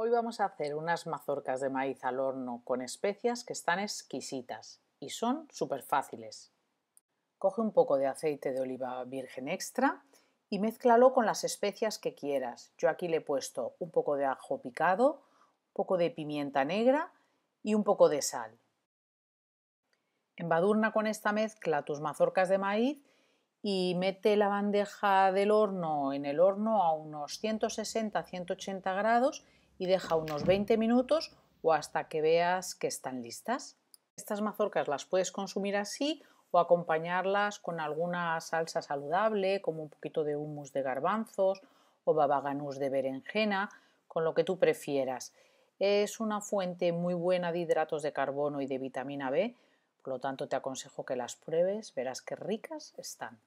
Hoy vamos a hacer unas mazorcas de maíz al horno con especias que están exquisitas y son súper fáciles. Coge un poco de aceite de oliva virgen extra y mezclalo con las especias que quieras. Yo aquí le he puesto un poco de ajo picado, un poco de pimienta negra y un poco de sal. Embadurna con esta mezcla tus mazorcas de maíz y mete la bandeja del horno en el horno a unos 160-180 grados y deja unos 20 minutos o hasta que veas que están listas. Estas mazorcas las puedes consumir así o acompañarlas con alguna salsa saludable, como un poquito de hummus de garbanzos o babaganús de berenjena, con lo que tú prefieras. Es una fuente muy buena de hidratos de carbono y de vitamina B, por lo tanto te aconsejo que las pruebes, verás qué ricas están.